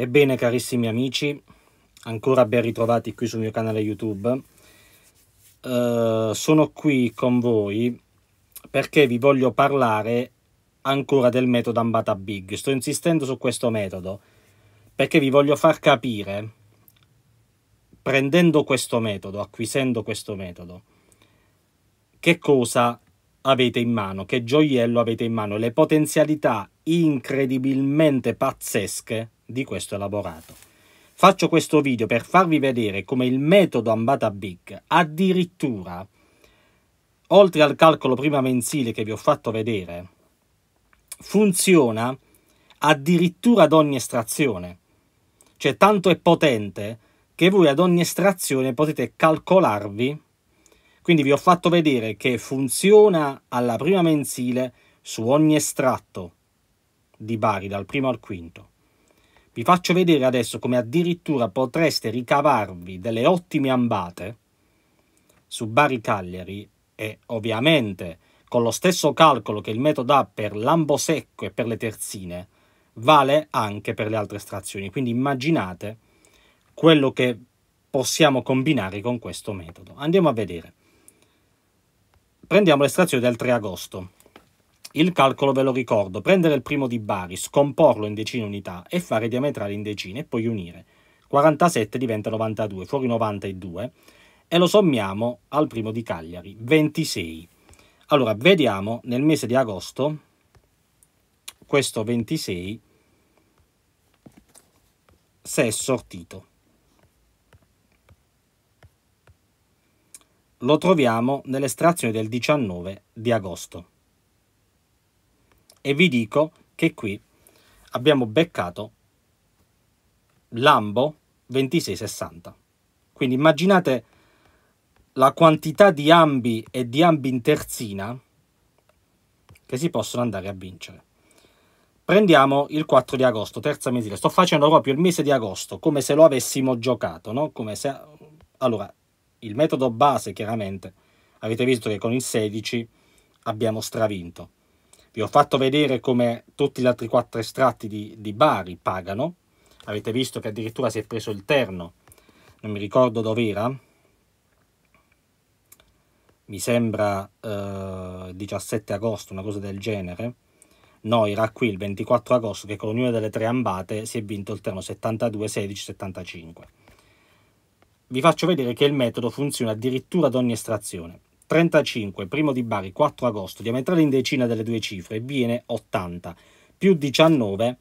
Ebbene carissimi amici, ancora ben ritrovati qui sul mio canale YouTube. Uh, sono qui con voi perché vi voglio parlare ancora del metodo Ambata Big. Sto insistendo su questo metodo perché vi voglio far capire, prendendo questo metodo, acquisendo questo metodo, che cosa avete in mano, che gioiello avete in mano, le potenzialità incredibilmente pazzesche di questo elaborato. Faccio questo video per farvi vedere come il metodo Ambata Big addirittura, oltre al calcolo prima mensile che vi ho fatto vedere, funziona addirittura ad ogni estrazione. Cioè tanto è potente che voi ad ogni estrazione potete calcolarvi. Quindi vi ho fatto vedere che funziona alla prima mensile su ogni estratto di Bari dal primo al quinto. Vi faccio vedere adesso come addirittura potreste ricavarvi delle ottime ambate su Bari Cagliari e ovviamente con lo stesso calcolo che il metodo ha per l'ambo secco e per le terzine, vale anche per le altre estrazioni. Quindi immaginate quello che possiamo combinare con questo metodo. Andiamo a vedere. Prendiamo l'estrazione del 3 agosto. Il calcolo ve lo ricordo, prendere il primo di Bari, scomporlo in decine unità e fare diametrale in decine e poi unire. 47 diventa 92, fuori 92 e lo sommiamo al primo di Cagliari, 26. Allora, vediamo nel mese di agosto questo 26 se è sortito. Lo troviamo nell'estrazione del 19 di agosto e vi dico che qui abbiamo beccato Lambo 2660. Quindi immaginate la quantità di ambi e di ambi in terzina che si possono andare a vincere. Prendiamo il 4 di agosto, terza mensile. Sto facendo proprio il mese di agosto, come se lo avessimo giocato, no? Come se... Allora, il metodo base, chiaramente, avete visto che con il 16 abbiamo stravinto. Vi ho fatto vedere come tutti gli altri quattro estratti di, di Bari pagano. Avete visto che addirittura si è preso il terno. Non mi ricordo dove era. Mi sembra eh, 17 agosto, una cosa del genere. No, era qui il 24 agosto che con ognuna delle tre ambate si è vinto il terno 72, 16, 75 vi faccio vedere che il metodo funziona addirittura ad ogni estrazione. 35, primo di Bari, 4 agosto, diametrale in decina delle due cifre, viene 80, più 19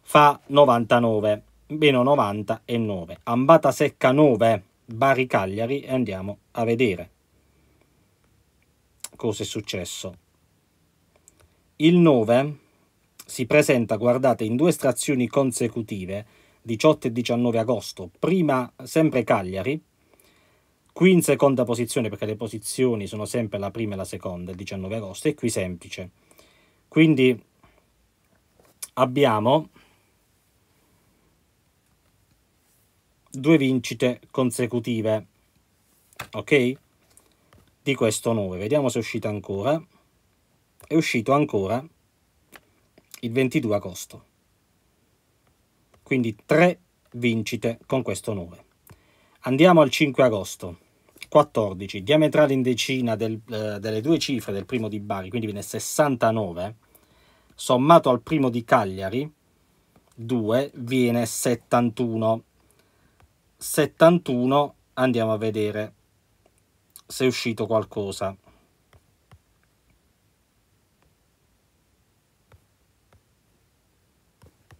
fa 99, meno 90 e 9. Ambata secca 9, Bari Cagliari e andiamo a vedere cosa è successo. Il 9 si presenta, guardate, in due estrazioni consecutive, 18 e 19 agosto, prima sempre Cagliari, Qui in seconda posizione, perché le posizioni sono sempre la prima e la seconda, il 19 agosto, e qui semplice. Quindi abbiamo due vincite consecutive, ok? Di questo 9. Vediamo se è uscito ancora. È uscito ancora il 22 agosto. Quindi tre vincite con questo 9. Andiamo al 5 agosto. 14, diametrale in decina del, eh, delle due cifre del primo di Bari, quindi viene 69, sommato al primo di Cagliari, 2, viene 71. 71, andiamo a vedere se è uscito qualcosa.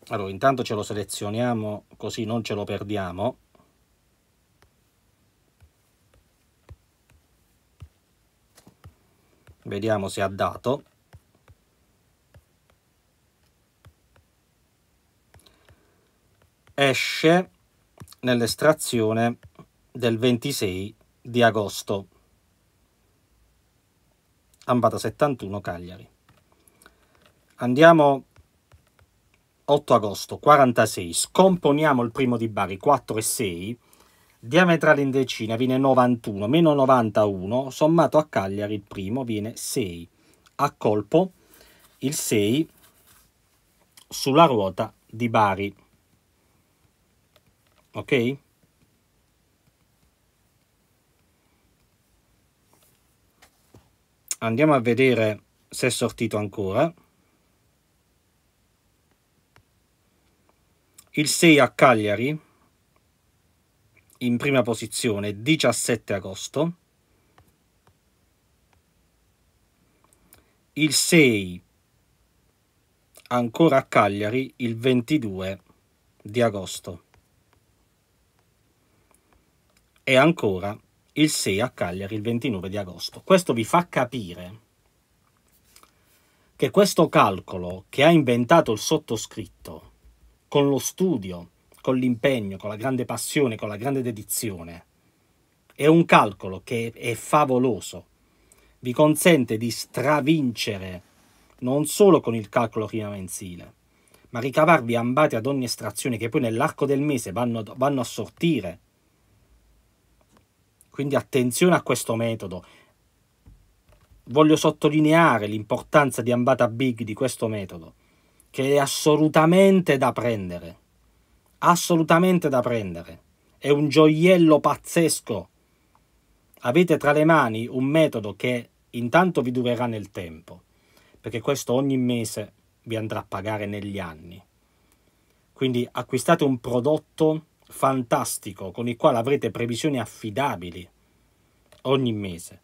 Allora, intanto ce lo selezioniamo così non ce lo perdiamo. vediamo se ha dato esce nell'estrazione del 26 di agosto Ambata 71 Cagliari andiamo 8 agosto 46 scomponiamo il primo di Bari 4 e 6 diametrale in decina viene 91 meno 91 sommato a Cagliari il primo viene 6 a colpo il 6 sulla ruota di Bari ok andiamo a vedere se è sortito ancora il 6 a Cagliari in prima posizione 17 agosto, il 6 ancora a Cagliari il 22 di agosto e ancora il 6 a Cagliari il 29 di agosto. Questo vi fa capire che questo calcolo che ha inventato il sottoscritto con lo studio con l'impegno, con la grande passione, con la grande dedizione. È un calcolo che è favoloso, vi consente di stravincere non solo con il calcolo prima mensile, ma ricavarvi ambati ad ogni estrazione che poi nell'arco del mese vanno, vanno a sortire. Quindi attenzione a questo metodo. Voglio sottolineare l'importanza di Ambata Big di questo metodo, che è assolutamente da prendere assolutamente da prendere. È un gioiello pazzesco. Avete tra le mani un metodo che intanto vi durerà nel tempo, perché questo ogni mese vi andrà a pagare negli anni. Quindi acquistate un prodotto fantastico con il quale avrete previsioni affidabili ogni mese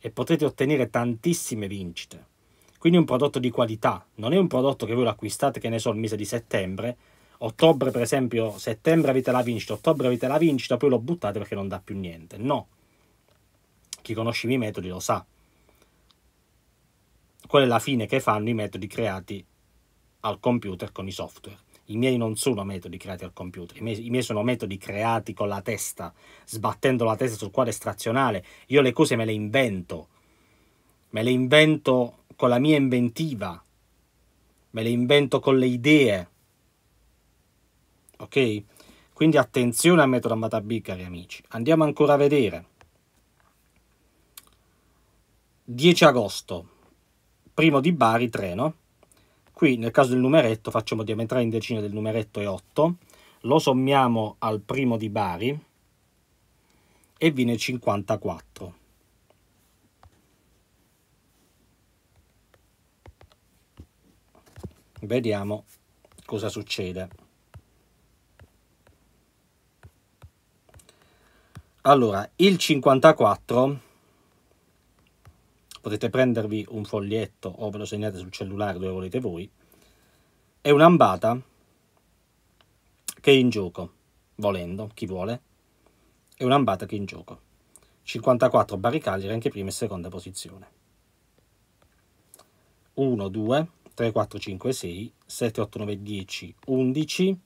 e potrete ottenere tantissime vincite. Quindi un prodotto di qualità, non è un prodotto che voi lo acquistate che ne so il mese di settembre ottobre per esempio, settembre avete la vincita, ottobre avete la vincita, poi lo buttate perché non dà più niente. No. Chi conosce i miei metodi lo sa. Quella è la fine che fanno i metodi creati al computer con i software. I miei non sono metodi creati al computer, i miei, i miei sono metodi creati con la testa, sbattendo la testa sul quadro estrazionale. Io le cose me le invento, me le invento con la mia inventiva, me le invento con le idee ok? Quindi attenzione al metodo Ambatabì, cari amici. Andiamo ancora a vedere. 10 agosto, primo di Bari, treno. Qui nel caso del numeretto facciamo diametrale in decine del numeretto e 8, lo sommiamo al primo di Bari e viene 54. Vediamo cosa succede. Allora, il 54 potete prendervi un foglietto o ve lo segnate sul cellulare dove volete voi, è un'ambata che è in gioco, volendo, chi vuole, è un'ambata che è in gioco. 54 barricaglie anche prima e seconda posizione. 1, 2, 3, 4, 5, 6, 7, 8, 9, 10, 11,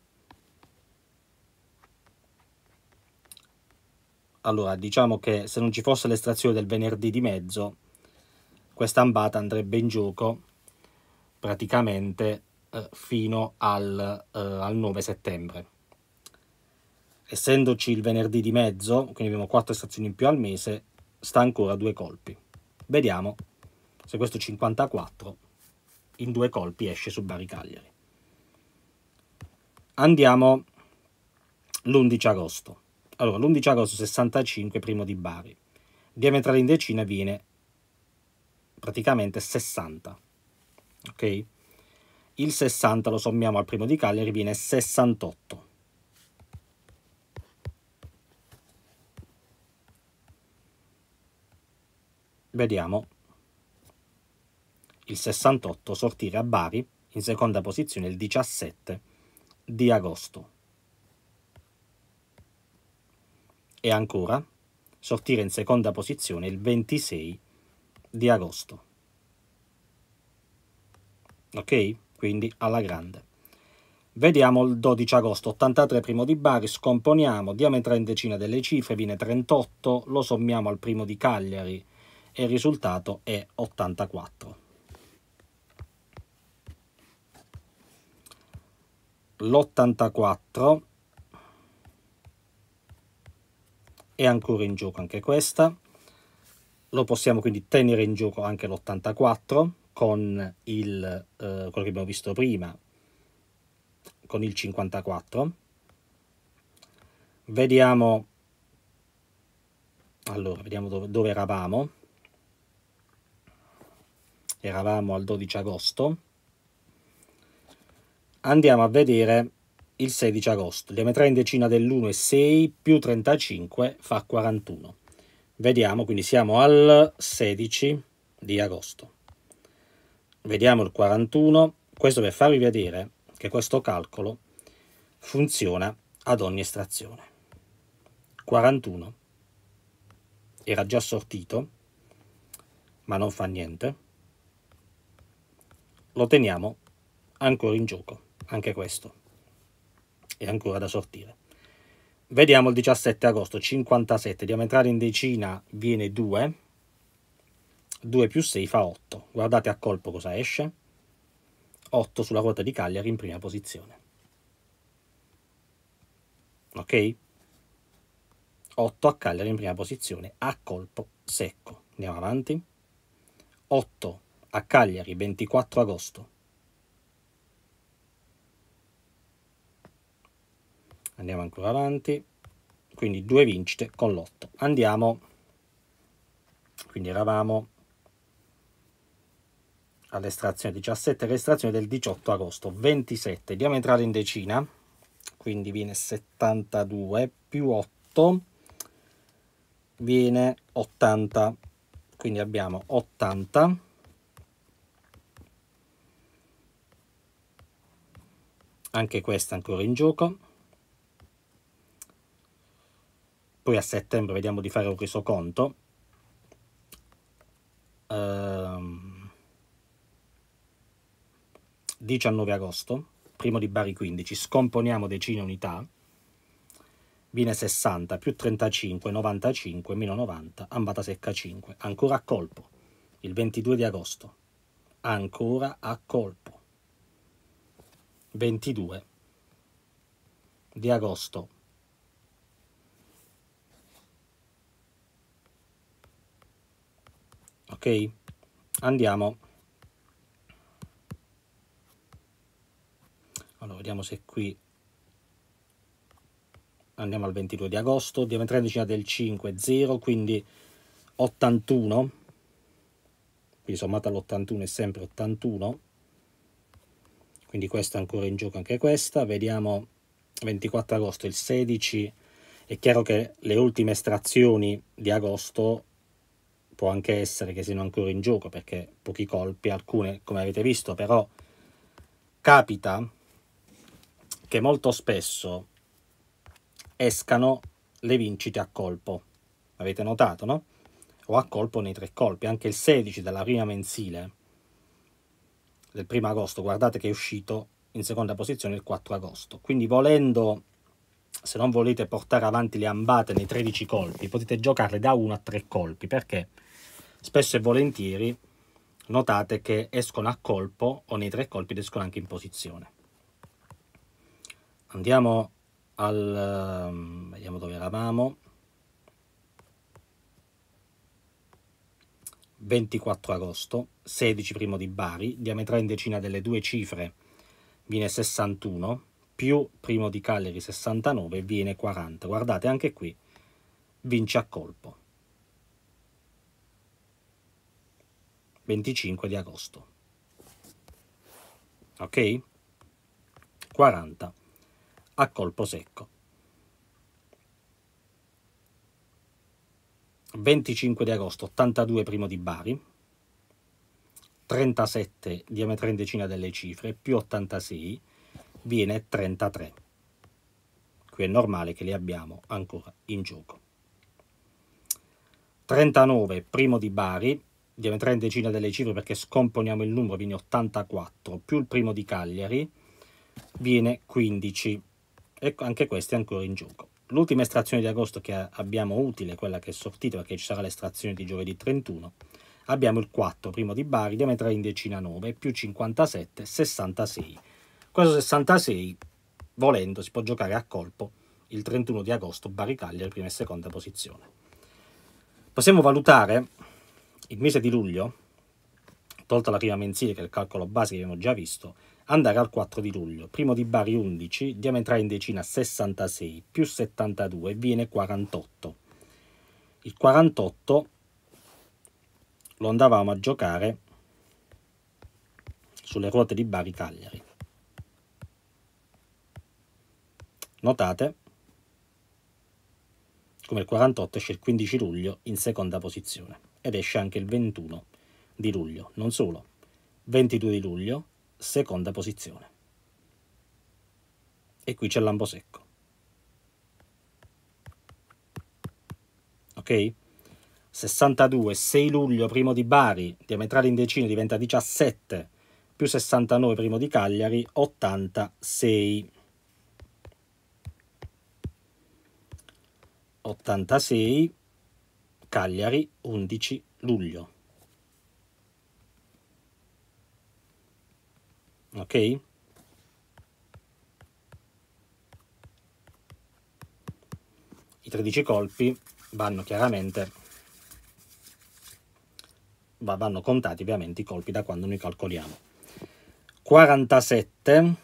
Allora, diciamo che se non ci fosse l'estrazione del venerdì di mezzo, questa ambata andrebbe in gioco praticamente eh, fino al, eh, al 9 settembre. Essendoci il venerdì di mezzo, quindi abbiamo 4 estrazioni in più al mese, sta ancora a due colpi. Vediamo se questo 54 in due colpi esce su Baricagliari. Andiamo l'11 agosto. Allora, l'11 agosto 65, primo di Bari. Diametrale in decina viene praticamente 60. Ok? Il 60 lo sommiamo al primo di Cagliari, viene 68. Vediamo il 68 sortire a Bari in seconda posizione il 17 di agosto. e ancora sortire in seconda posizione il 26 di agosto. Ok? Quindi alla grande. Vediamo il 12 agosto, 83 primo di Bari, scomponiamo, diametra in decina delle cifre, viene 38, lo sommiamo al primo di Cagliari e il risultato è 84. L'84 è ancora in gioco anche questa. Lo possiamo quindi tenere in gioco anche l'84 con il, eh, quello che abbiamo visto prima, con il 54. Vediamo, allora, vediamo dove, dove eravamo. Eravamo al 12 agosto. Andiamo a vedere il 16 agosto. Diametrale in decina 6 più 35 fa 41. Vediamo, quindi siamo al 16 di agosto. Vediamo il 41. Questo per farvi vedere che questo calcolo funziona ad ogni estrazione. 41 era già sortito, ma non fa niente. Lo teniamo ancora in gioco, anche questo è ancora da sortire. Vediamo il 17 agosto, 57, diametrale in decina viene 2, 2 più 6 fa 8. Guardate a colpo cosa esce. 8 sulla ruota di Cagliari in prima posizione. Ok? 8 a Cagliari in prima posizione a colpo secco. Andiamo avanti. 8 a Cagliari 24 agosto andiamo ancora avanti quindi due vincite con l'8 andiamo quindi eravamo all'estrazione 17 l'estrazione del 18 agosto 27 diametrale in decina quindi viene 72 più 8 viene 80 quindi abbiamo 80 anche questa ancora in gioco poi a settembre vediamo di fare un resoconto. Ehm, 19 agosto, primo di Bari 15, scomponiamo decine unità, viene 60 più 35, 95, meno 90, ambata secca 5, ancora a colpo, il 22 di agosto, ancora a colpo, 22 di agosto, ok andiamo allora vediamo se qui andiamo al 22 di agosto diametra decina del 5 0 quindi 81 quindi sommata all'81 è sempre 81 quindi questa è ancora in gioco anche questa vediamo 24 agosto il 16 è chiaro che le ultime estrazioni di agosto può anche essere che siano ancora in gioco perché pochi colpi, alcune come avete visto, però capita che molto spesso escano le vincite a colpo. Avete notato, no? O a colpo nei tre colpi, anche il 16 della prima mensile del primo agosto, guardate che è uscito in seconda posizione il 4 agosto. Quindi volendo, se non volete portare avanti le ambate nei 13 colpi, potete giocarle da 1 a 3 colpi, perché Spesso e volentieri notate che escono a colpo o nei tre colpi ed escono anche in posizione. Andiamo al... Ehm, vediamo dove eravamo. 24 agosto, 16 primo di Bari, diametra in decina delle due cifre viene 61, più primo di Cagliari 69 viene 40. Guardate anche qui, vince a colpo. 25 di agosto. Ok? 40 a colpo secco. 25 di agosto 82 primo di Bari, 37 diametra in decina delle cifre più 86 viene 33. Qui è normale che li abbiamo ancora in gioco. 39 primo di Bari, diventerà in decina delle cifre perché scomponiamo il numero, viene 84, più il primo di Cagliari, viene 15. E anche questo è ancora in gioco. L'ultima estrazione di agosto che abbiamo utile, quella che è sortita perché ci sarà l'estrazione di giovedì 31, abbiamo il 4, primo di Bari, diametrale in decina 9, più 57, 66. Questo 66, volendo, si può giocare a colpo il 31 di agosto, Bari Cagliari, prima e seconda posizione. Possiamo valutare il mese di luglio, tolta la prima mensile che è il calcolo base che abbiamo già visto, andare al 4 di luglio, primo di Bari 11, diamo entrare in decina 66 più 72 viene 48. Il 48 lo andavamo a giocare sulle ruote di Bari Cagliari. Notate come il 48 esce il 15 luglio in seconda posizione ed esce anche il 21 di luglio. Non solo, 22 di luglio, seconda posizione. E qui c'è l'ambo secco. Ok? 62, 6 luglio, primo di Bari, diametrale in indecino diventa 17, più 69, primo di Cagliari, 86. 86 Cagliari, 11 luglio. Ok? I 13 colpi vanno chiaramente, vanno contati ovviamente i colpi da quando noi calcoliamo. 47,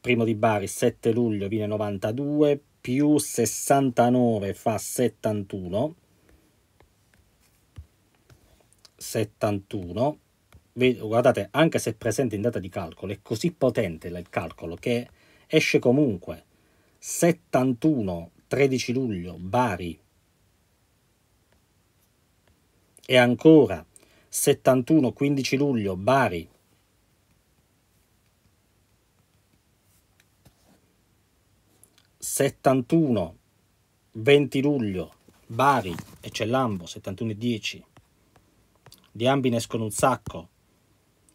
primo di Bari 7 luglio viene 92, più 69 fa 71, 71, guardate, anche se è presente in data di calcolo, è così potente il calcolo che esce comunque 71 13 luglio Bari e ancora 71 15 luglio Bari settantuno 20 luglio Bari e c'è l'ambo 71 10 di ambi ne escono un sacco.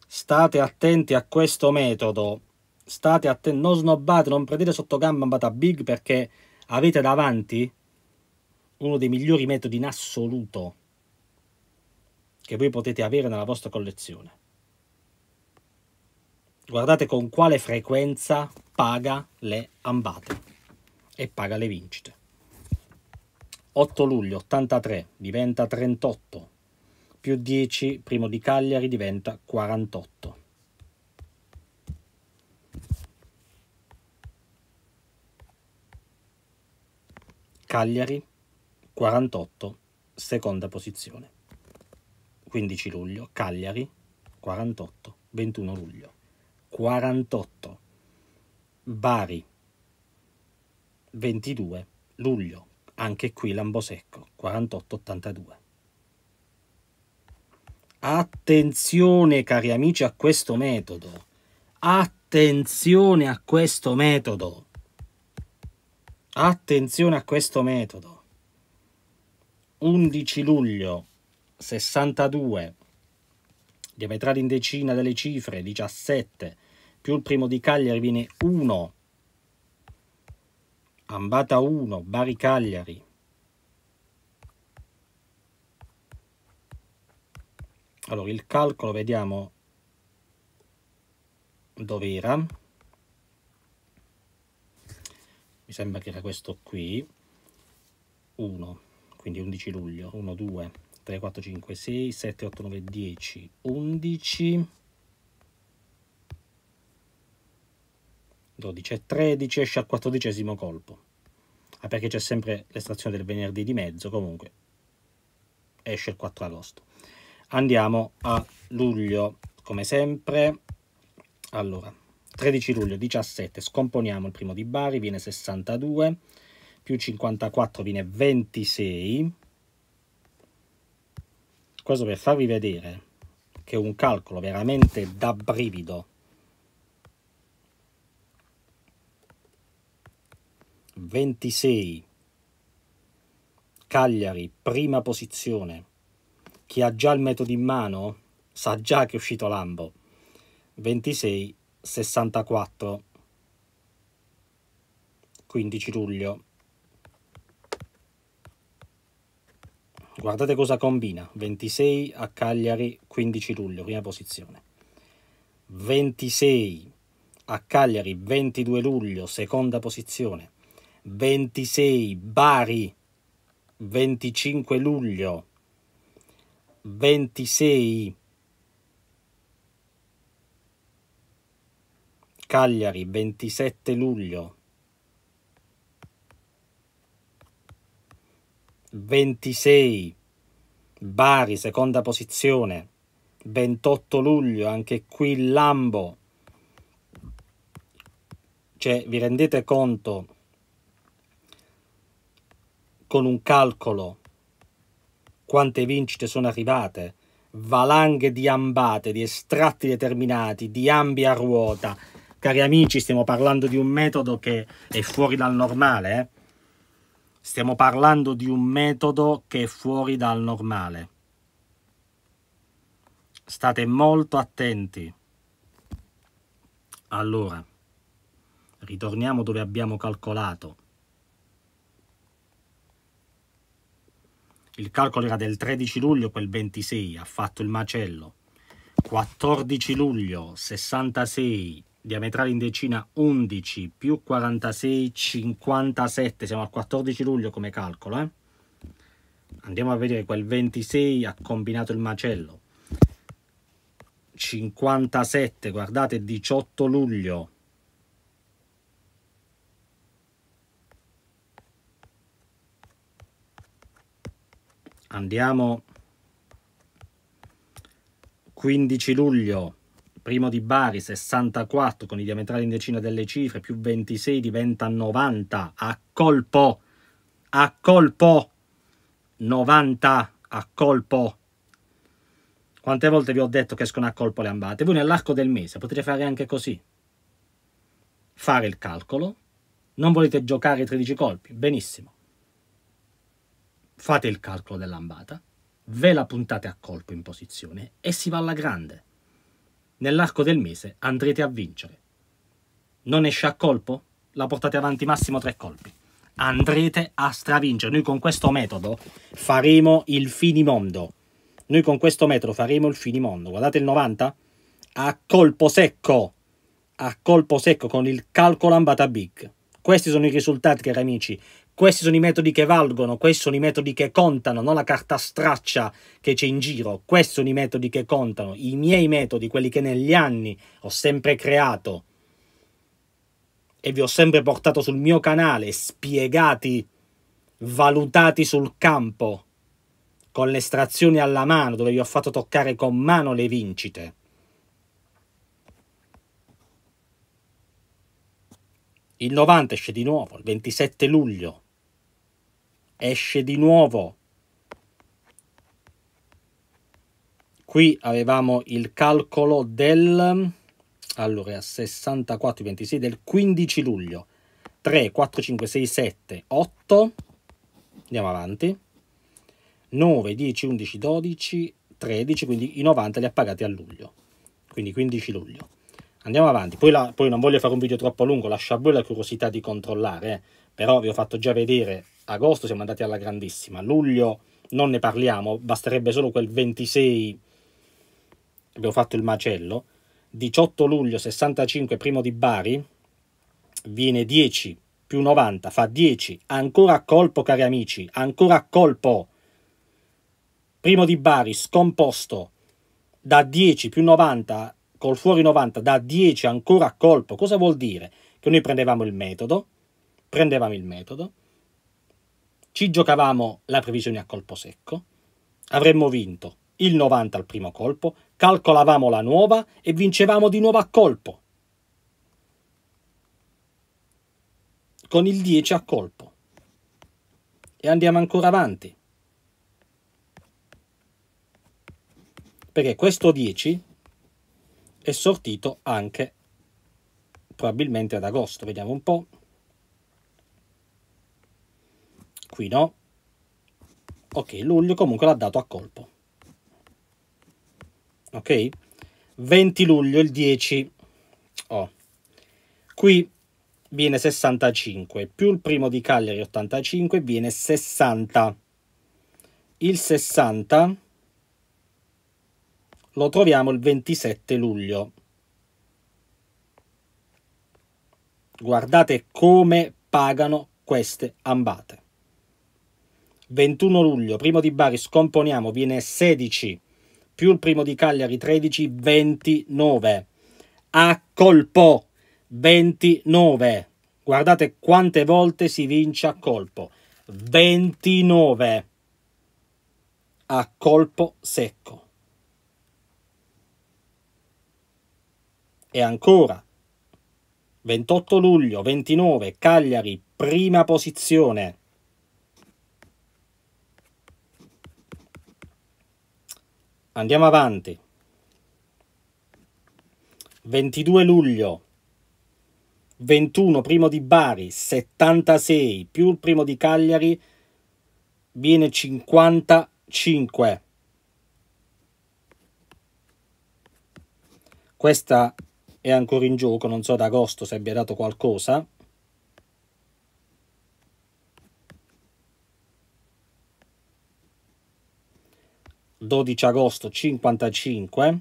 State attenti a questo metodo, state attenti, non snobbate, non prendete sotto gamba Ambata Big perché avete davanti uno dei migliori metodi in assoluto che voi potete avere nella vostra collezione. Guardate con quale frequenza paga le ambate e paga le vincite. 8 luglio 83 diventa 38, più 10 primo di Cagliari diventa 48. Cagliari 48, seconda posizione. 15 luglio, Cagliari 48, 21 luglio. 48, Bari 22 luglio, anche qui Lambosecco 48-82. Attenzione cari amici a questo metodo. Attenzione a questo metodo. Attenzione a questo metodo. 11 luglio 62 diametrale in decina delle cifre 17 più il primo di Cagliari viene 1 Ambata 1 Bari Cagliari allora il calcolo vediamo dove era mi sembra che era questo qui 1 quindi 11 luglio 1 2 3 4 5 6 7 8 9 10 11 12 e 13 esce al quattordicesimo colpo ah perché c'è sempre l'estrazione del venerdì di mezzo comunque esce il 4 agosto andiamo a luglio come sempre allora 13 luglio 17 scomponiamo il primo di Bari viene 62 più 54 viene 26 questo per farvi vedere che è un calcolo veramente da brivido Ventisei Cagliari prima posizione chi ha già il metodo in mano sa già che è uscito Lambo. 26, 64, 15 luglio. Guardate cosa combina. 26 a Cagliari, 15 luglio, prima posizione. 26 a Cagliari, 22 luglio, seconda posizione. 26 Bari, 25 luglio, 26 Cagliari 27 luglio 26 Bari seconda posizione 28 luglio anche qui Lambo cioè vi rendete conto con un calcolo quante vincite sono arrivate, valanghe di ambate, di estratti determinati, di ambi a ruota. Cari amici, stiamo parlando di un metodo che è fuori dal normale. Eh? Stiamo parlando di un metodo che è fuori dal normale. State molto attenti. Allora, ritorniamo dove abbiamo calcolato. Il calcolo era del 13 luglio, quel 26 ha fatto il macello. 14 luglio 66, diametrale in decina 11 più 46, 57. Siamo al 14 luglio come calcolo. Eh? Andiamo a vedere quel 26 ha combinato il macello. 57, guardate, 18 luglio andiamo 15 luglio primo di Bari 64 con i diametrali in decina delle cifre più 26 diventa 90 a colpo a colpo 90 a colpo quante volte vi ho detto che escono a colpo le ambate voi nell'arco del mese potete fare anche così fare il calcolo non volete giocare 13 colpi benissimo fate il calcolo dell'ambata, ve la puntate a colpo in posizione e si va alla grande. Nell'arco del mese andrete a vincere. Non esce a colpo? La portate avanti massimo tre colpi. Andrete a stravincere. Noi con questo metodo faremo il finimondo. Noi con questo metodo faremo il finimondo. Guardate il 90? A colpo secco. A colpo secco con il calcolo ambata big. Questi sono i risultati, cari amici, questi sono i metodi che valgono, questi sono i metodi che contano, non la carta straccia che c'è in giro, questi sono i metodi che contano, i miei metodi, quelli che negli anni ho sempre creato e vi ho sempre portato sul mio canale, spiegati, valutati sul campo, con le estrazioni alla mano, dove vi ho fatto toccare con mano le vincite. Il 90 esce di nuovo, il 27 luglio esce di nuovo. Qui avevamo il calcolo del, allora, 64, 26, del 15 luglio. 3, 4, 5, 6, 7, 8. Andiamo avanti. 9, 10, 11, 12, 13, quindi i 90 li ha pagati a luglio. Quindi 15 luglio. Andiamo avanti, poi, la, poi non voglio fare un video troppo lungo, lascia a voi la curiosità di controllare, eh. però vi ho fatto già vedere agosto siamo andati alla grandissima, luglio non ne parliamo, basterebbe solo quel 26, abbiamo fatto il macello, 18 luglio 65 primo di Bari, viene 10 più 90, fa 10, ancora a colpo cari amici, ancora a colpo, primo di Bari scomposto da 10 più 90 col fuori 90 da 10 ancora a colpo, cosa vuol dire? Che noi prendevamo il metodo, prendevamo il metodo, ci giocavamo la previsione a colpo secco, avremmo vinto il 90 al primo colpo, calcolavamo la nuova e vincevamo di nuovo a colpo, con il 10 a colpo. E andiamo ancora avanti. Perché questo 10 è sortito anche probabilmente ad agosto, vediamo un po'. Qui no. Ok, luglio comunque l'ha dato a colpo. Ok? 20 luglio, il 10. Oh. Qui viene 65, più il primo di Cagliari 85 viene 60. Il 60 lo troviamo il 27 luglio. Guardate come pagano queste ambate. 21 luglio, primo di Bari, scomponiamo, viene 16, più il primo di Cagliari 13, 29. A colpo, 29. Guardate quante volte si vince a colpo. 29. A colpo secco. E ancora, 28 luglio, 29, Cagliari, prima posizione. Andiamo avanti. 22 luglio, 21 primo di Bari, 76, più il primo di Cagliari, viene 55. Questa è ancora in gioco, non so da agosto se abbia dato qualcosa. 12 agosto 55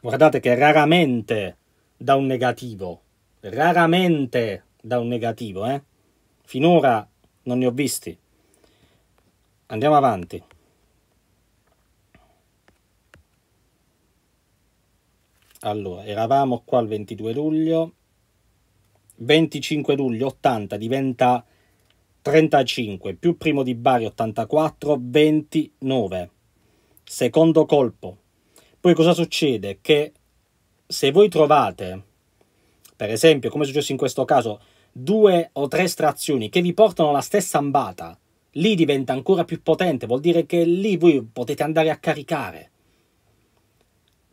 guardate che raramente da un negativo raramente da un negativo eh? finora non ne ho visti andiamo avanti allora eravamo qua il 22 luglio 25 luglio 80 diventa 35 più primo di Bari 84, 29. Secondo colpo. Poi cosa succede? Che se voi trovate, per esempio, come è successo in questo caso, due o tre estrazioni che vi portano alla stessa ambata, lì diventa ancora più potente, vuol dire che lì voi potete andare a caricare.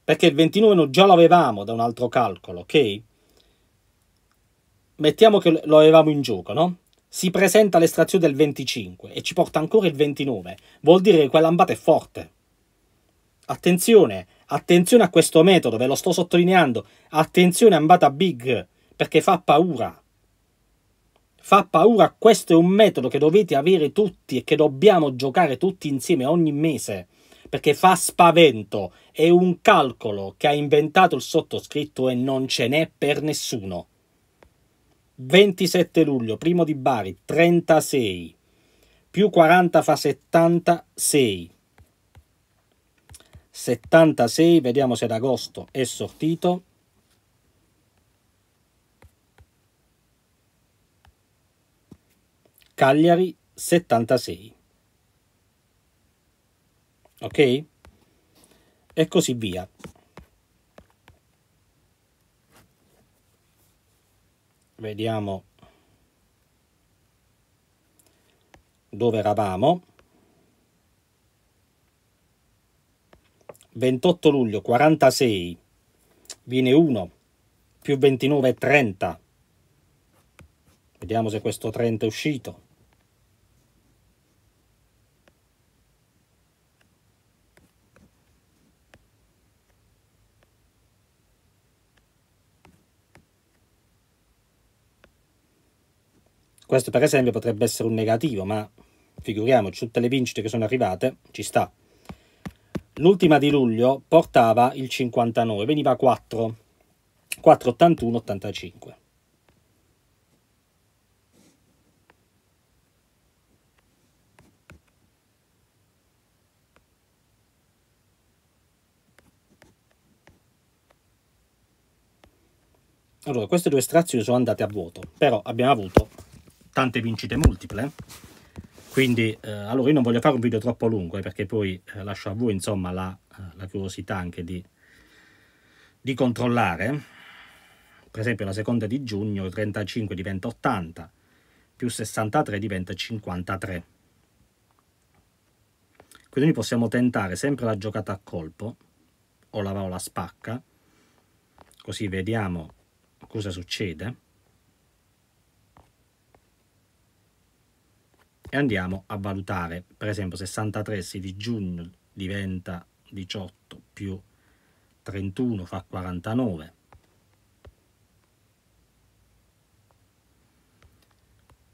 Perché il 29 già lo avevamo da un altro calcolo, ok? Mettiamo che lo avevamo in gioco, no? si presenta l'estrazione del 25 e ci porta ancora il 29, vuol dire che quell'ambata è forte. Attenzione, attenzione a questo metodo, ve lo sto sottolineando, attenzione ambata big, perché fa paura. Fa paura, questo è un metodo che dovete avere tutti e che dobbiamo giocare tutti insieme ogni mese, perché fa spavento, è un calcolo che ha inventato il sottoscritto e non ce n'è per nessuno. 27 luglio, primo di Bari, 36, più 40 fa 76. 76, vediamo se ad agosto è sortito. Cagliari 76. Ok? E così via. vediamo dove eravamo 28 luglio 46 viene 1 più 29 30 vediamo se questo 30 è uscito Questo per esempio potrebbe essere un negativo, ma figuriamoci, tutte le vincite che sono arrivate ci sta. L'ultima di luglio portava il 59, veniva a 4, 481, 85. Allora, queste due estrazioni sono andate a vuoto, però abbiamo avuto tante vincite multiple quindi eh, allora io non voglio fare un video troppo lungo eh, perché poi eh, lascio a voi insomma la, eh, la curiosità anche di, di, controllare per esempio la seconda di giugno 35 diventa 80 più 63 diventa 53 quindi possiamo tentare sempre la giocata a colpo o la, o la spacca così vediamo cosa succede e andiamo a valutare. Per esempio 63 se di giugno diventa 18 più 31 fa 49.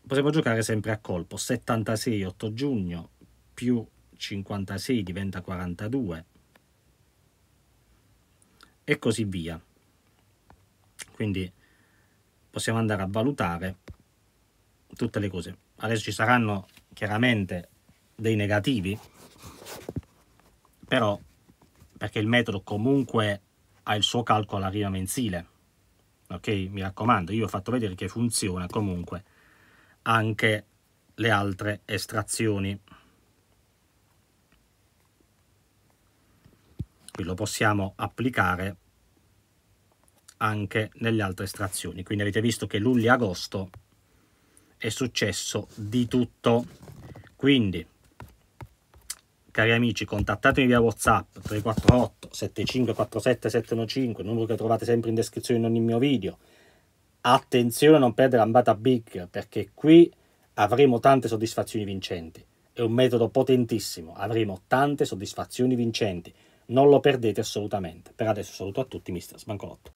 Possiamo giocare sempre a colpo, 76 8 giugno più 56 diventa 42 e così via. Quindi possiamo andare a valutare tutte le cose adesso ci saranno chiaramente dei negativi, però perché il metodo comunque ha il suo calcolo alla riva mensile, ok? Mi raccomando, io ho fatto vedere che funziona comunque anche le altre estrazioni. Qui lo possiamo applicare anche nelle altre estrazioni, quindi avete visto che luglio e agosto è successo di tutto. Quindi, cari amici, contattatemi via WhatsApp 348 7547 715, numero che trovate sempre in descrizione in ogni mio video. Attenzione a non perdere l'ambata big, perché qui avremo tante soddisfazioni vincenti. È un metodo potentissimo, avremo tante soddisfazioni vincenti. Non lo perdete assolutamente. Per adesso saluto a tutti, mister Sbancolotto.